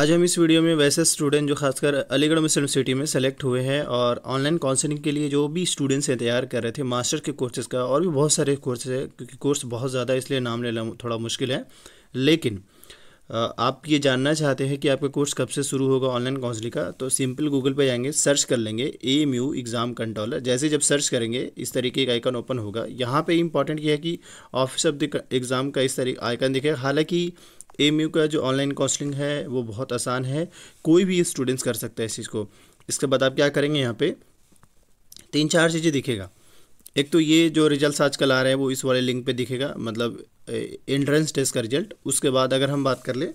आज हम इस वीडियो में वैसे स्टूडेंट जो खासकर अलीगढ़ मुस्लिम सिटी में सेलेक्ट हुए हैं और ऑनलाइन काउंसलिंग के लिए जो भी स्टूडेंट्स हैं तैयार कर रहे थे मास्टर के कोर्सेज़ का और भी बहुत सारे कोर्सेज है क्योंकि कोर्स बहुत ज़्यादा इसलिए नाम लेना थोड़ा मुश्किल है लेकिन आप ये जानना चाहते हैं कि आपका कोर्स कब से शुरू होगा ऑनलाइन काउंसलिंग का तो सिंपल गूगल पे जाएंगे सर्च कर लेंगे A M U exam controller जैसे जब सर्च करेंगे इस तरीके का आइकन ओपन होगा यहाँ पे इंपॉर्टेंट यह है कि ऑफिस ऑफ द एग्ज़ाम का इस तरीके आइकन दिखेगा हालांकि एम यू का जो ऑनलाइन काउंसलिंग है वो बहुत आसान है कोई भी स्टूडेंट्स कर सकता है इस चीज़ को इसके बाद आप क्या करेंगे यहाँ पर तीन चार चीज़ें दिखेगा एक तो ये जो रिजल्ट्स आजकल आ रहे हैं वो इस वाले लिंक पे दिखेगा मतलब एंट्रेंस टेस्ट का रिजल्ट उसके बाद अगर हम बात कर ले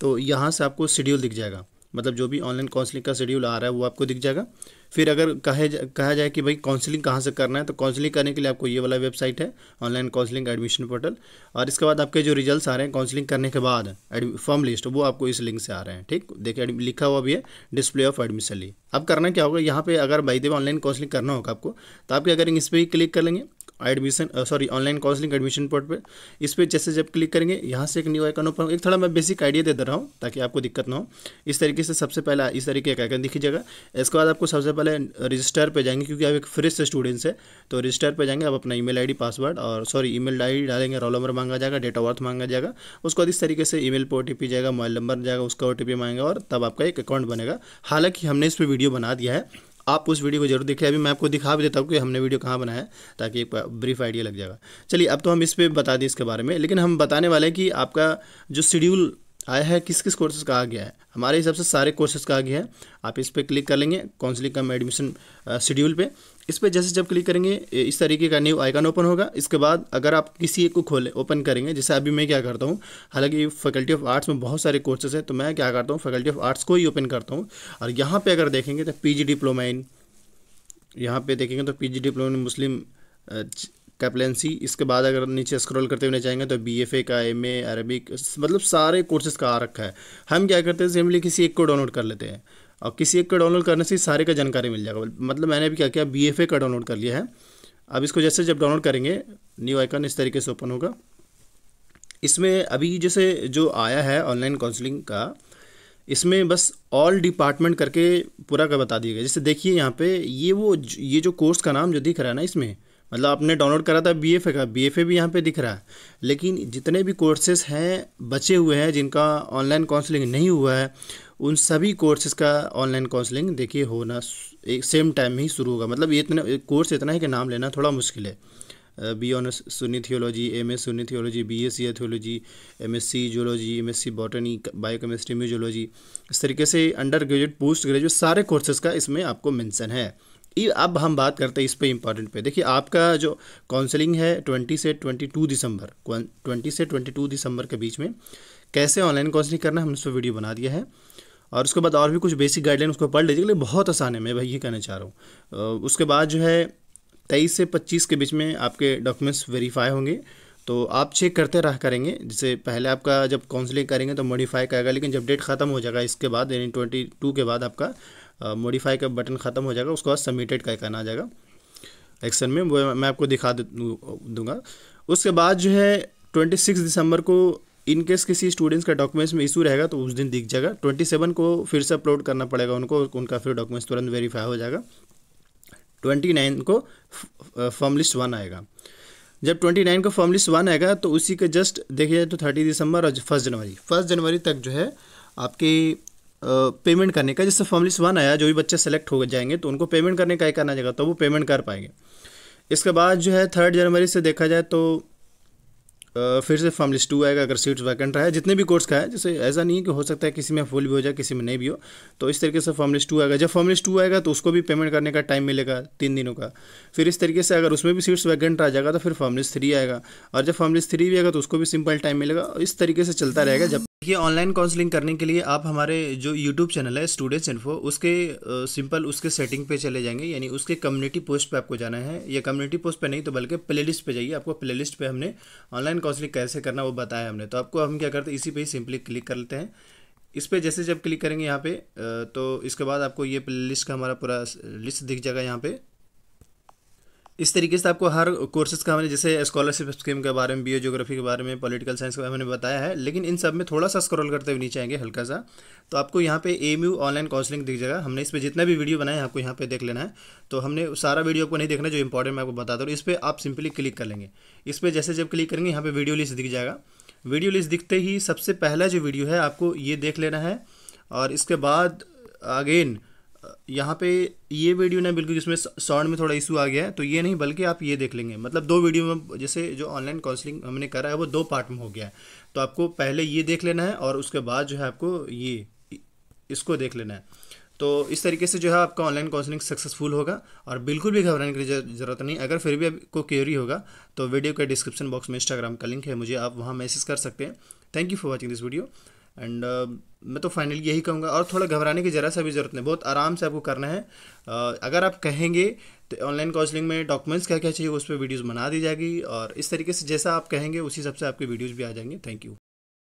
तो यहाँ से आपको शेड्यूल दिख जाएगा मतलब जो भी ऑनलाइन काउंसलिंग का शेड्यूल आ रहा है वो आपको दिख जाएगा फिर अगर कहे जा, कहा जाए कि भाई काउंसलिंग कहाँ से करना है तो काउंसलिंग करने के लिए आपको ये वाला वेबसाइट है ऑनलाइन काउंसलिंग एडमिशन पोर्टल और इसके बाद आपके जो रिजल्ट्स आ रहे हैं काउंसलिंग करने के बाद फॉर्म लिस्ट वो आपको इस लिंक से आ रहे हैं ठीक देखिए लिखा हुआ भी है डिस्प्ले ऑफ एडमिशन ली अब करना क्या होगा यहाँ पर अगर बाई देव ऑनलाइन काउंसलिंग करना होगा आपको तो आपके अगर इस पर ही क्लिक कर लेंगे admission sorry online counselling admission port पे इस पर जैसे जब क्लिक करेंगे यहाँ से एक न्यू आइकन ओपन एक थोड़ा मैं बेसिक आइडिया दे दे रहा हूँ ताकि आपको दिक्कत ना हो इस तरीके से सबसे पहले इस तरीके का आइकन दिखीजिएगा इसके बाद आपको सबसे पहले रजिस्टर पर जाएंगे क्योंकि आप एक फ्रेश स्टूडेंट्स है तो रजिस्टर पर जाएंगे आप अपना ई मेल पासवर्ड और सॉरी ई मेल डालेंगे रोल नंबर मांगा जाएगा डेट ऑफ बर्थ मांगा जाएगा उसके बाद इस तरीके से मेल पर जाएगा मोबाइल नंबर जाएगा उसका ओ टी मांगेगा और तब आपका एक अकाउंट बनेगा हालांकि हमने इस पर वीडियो बना दिया है आप उस वीडियो को जरूर देखें अभी मैं आपको दिखा भी देता हूँ कि हमने वीडियो कहाँ बनाया ताकि एक ब्रीफ आइडिया लग जाएगा चलिए अब तो हम इस पर बता दें इसके बारे में लेकिन हम बताने वाले हैं कि आपका जो शेड्यूल आया है किस किस कोर्सेज का आ गया है हमारे हिसाब से सारे कोर्सेज का आ गया है आप इस पर क्लिक कर लेंगे काउंसिलिंग कम एडमिशन शेड्यूल पे इस पर जैसे जब क्लिक करेंगे इस तरीके का न्यू आइकन ओपन होगा इसके बाद अगर आप किसी एक को खोले ओपन करेंगे जैसे अभी मैं क्या करता हूँ हालांकि फैकल्टी ऑफ आर्ट्स में बहुत सारे कोर्सेज हैं तो मैं क्या करता हूँ फैकल्टी ऑफ आर्ट्स को ही ओपन करता हूँ और यहाँ पर अगर देखेंगे तो पी डिप्लोमा इन यहाँ पर देखेंगे तो पी डिप्लोमा इन मुस्लिम कैप्लेंसी इसके बाद अगर नीचे स्क्रॉल करते हुए चाहेंगे तो बी एफ ए का एम ए अरबिक मतलब सारे कोर्सेज का आ रखा है हम क्या करते हैं सिंपली किसी एक को डाउनलोड कर लेते हैं और किसी एक को डाउनलोड करने से सारे का जानकारी मिल जाएगा मतलब मैंने अभी क्या किया बी एफ ए का डाउनलोड कर लिया है अब इसको जैसे जब डाउनलोड करेंगे न्यू आइकन इस तरीके से ओपन होगा इसमें अभी जैसे जो आया है ऑनलाइन काउंसलिंग का इसमें बस ऑल डिपार्टमेंट करके पूरा का बता दिया गया जैसे देखिए यहाँ पे ये वो ये जो कोर्स का नाम जो दिख रहा है ना इसमें मतलब आपने डाउनलोड करा था बी एफ का बी एफ भी यहाँ पे दिख रहा है लेकिन जितने भी कोर्सेज हैं बचे हुए हैं जिनका ऑनलाइन काउंसलिंग नहीं हुआ है उन सभी कोर्सेज का ऑनलाइन काउंसलिंग देखिए होना एक सेम टाइम में ही शुरू होगा मतलब ये इतना कोर्स इतना है कि नाम लेना थोड़ा मुश्किल है बी ऑनर्स सुनी थियोलॉजी एम एस सुनी theology B S C theology M S C zoology M S C botany biochemistry museology इस तरीके से अंडर ग्रेजुएट पोस्ट ग्रेजुएट सारे कोर्सेज़ का इसमें आपको मेंशन है अब हम बात करते हैं इस पे इम्पॉर्टेंट पे देखिए आपका जो काउंसलिंग है ट्वेंटी से ट्वेंटी टू दिसंबर ट्वेंटी से ट्वेंटी टू दिसंबर के बीच में कैसे ऑनलाइन काउंसलिंग करना है हमने उस पर वीडियो बना दिया है और उसके बाद और भी कुछ बेसिक गाइडलाइन उसको पढ़ लीजिए लेकिन बहुत आसान है मैं भाई ये कहना चाह रहा हूँ उसके बाद जो है तेईस से पच्चीस के बीच में आपके डॉक्यूमेंट्स वेरीफाई होंगे तो आप चेक करते रह करेंगे जैसे पहले आपका जब काउंसलिंग करेंगे तो मॉडिफाई करेगा लेकिन जब डेट ख़त्म हो जाएगा इसके बाद यानी ट्वेंटी टू के बाद आपका मॉडिफाई का बटन ख़त्म हो जाएगा उसके बाद सबमिटेड का करना आ जाएगा एक्शन में वो मैं आपको दिखा दूंगा उसके बाद जो है ट्वेंटी सिक्स दिसंबर को इन केस किसी स्टूडेंट्स का डॉक्यूमेंट्स में इशू रहेगा तो उस दिन दिख जाएगा ट्वेंटी सेवन को फिर से अपलोड करना पड़ेगा उनको उनका फिर डॉक्यूमेंट्स तुरंत वेरीफाई हो जाएगा ट्वेंटी नाइन को फॉर्म लिस्ट वन आएगा जब ट्वेंटी नाइन का फॉर्मलिस्ट वन आएगा तो उसी के जस्ट देखिए जाए तो थर्टी दिसंबर और फर्स्ट जनवरी फर्स्ट जनवरी तक जो है आपकी पेमेंट करने का जैसे फॉर्मलिस्ट वन आया जो भी बच्चे सेलेक्ट हो जाएंगे तो उनको पेमेंट करने का ही करना जाएगा तो वो पेमेंट कर पाएंगे इसके बाद जो है थर्ड जनवरी से देखा जाए तो फिर से लिस्ट टू आएगा अगर सीट्स वैकेंट रहा है जितने भी कोर्स का है जैसे ऐसा नहीं है कि हो सकता है किसी में फुल भी हो जाए किसी में नहीं भी हो तो इस तरीके से लिस्ट टू आएगा जब लिस्ट टू आएगा तो उसको भी पेमेंट करने का टाइम मिलेगा तीन दिनों का फिर इस तरीके से अगर उसमें भी सीट्स वैकेंट आ जाएगा तो फिर लिस्ट थ्री आएगा और जब लिस्ट थ्री भी आएगा तो उसको भी सिंपल टाइम मिलेगा इस तरीके से चलता रहेगा जब देखिए ऑनलाइन काउंसलिंग करने के लिए आप हमारे जो यूट्यूब चैनल है स्टूडेंट्स इन्फो उसके सिंपल उसके सेटिंग पे चले जाएंगे यानी उसके कम्युनिटी पोस्ट पे आपको जाना है या कम्युनिटी पोस्ट पे नहीं तो बल्कि प्लेलिस्ट पे जाइए आपको प्लेलिस्ट पे हमने ऑनलाइन काउंसलिंग कैसे करना वो बताया हमने तो आपको हम क्या करते हैं इसी पर ही सिंपली क्लिक कर लेते हैं इस पर जैसे जब क्लिक करेंगे यहाँ पर तो इसके बाद आपको ये प्ले लिस्ट का हमारा पूरा लिस्ट दिख जाएगा यहाँ पर इस तरीके से आपको हर कोर्सेज़ का हमने जैसे स्कॉलरशिप स्कीम के बारे में बी जोग्राफी के बारे में पॉलिटिकल साइंस के बारे में बताया है लेकिन इन सब में थोड़ा सा स्क्रॉल करते हुए नीचे आएंगे हल्का सा तो आपको यहाँ पे एम ऑनलाइन काउंसलिंग दिख जाएगा हमने इस पर जितना भी वीडियो बनाया है आपको यहाँ पे देख लेना है तो हमने सारा वीडियो आपको नहीं देखना जो इंपॉर्टेंट मैं आपको बताता हूँ इस पर आप सिंपली क्लिक कर लेंगे इस पर जैसे जब क्लिक करेंगे यहाँ पर वीडियो लिस्ट दिख जाएगा वीडियो लिस्ट दिखते ही सबसे पहला जो वीडियो है आपको ये देख लेना है और इसके बाद अगेन यहाँ पे ये वीडियो ना बिल्कुल जिसमें साउंड में थोड़ा इशू आ गया है तो ये नहीं बल्कि आप ये देख लेंगे मतलब दो वीडियो में जैसे जो ऑनलाइन काउंसलिंग हमने करा है वो दो पार्ट में हो गया है तो आपको पहले ये देख लेना है और उसके बाद जो है आपको ये इसको देख लेना है तो इस तरीके से जो है आपका ऑनलाइन काउंसलिंग सक्सेसफुल होगा और बिल्कुल भी घबराने की ज़रूरत नहीं अगर फिर भी आपको क्यूरी होगा तो वीडियो के डिस्क्रिप्शन बॉक्स में इंस्टाग्राम का लिंक है मुझे आप वहाँ मैसेज कर सकते हैं thank you for watching this video and uh, मैं तो फाइनली यही कहूँगा और थोड़ा घबराने की ज़रा सा भी ज़रूरत नहीं बहुत आराम से आपको करना है uh, अगर आप कहेंगे तो ऑनलाइन काउंसलिंग में डॉक्यूमेंट्स क्या क्या चाहिए उस पर वीडियोज़ बना दी जाएगी और इस तरीके से जैसा आप कहेंगे उसी हिसाब से आपकी वीडियोज़ भी आ जाएंगे थैंक यू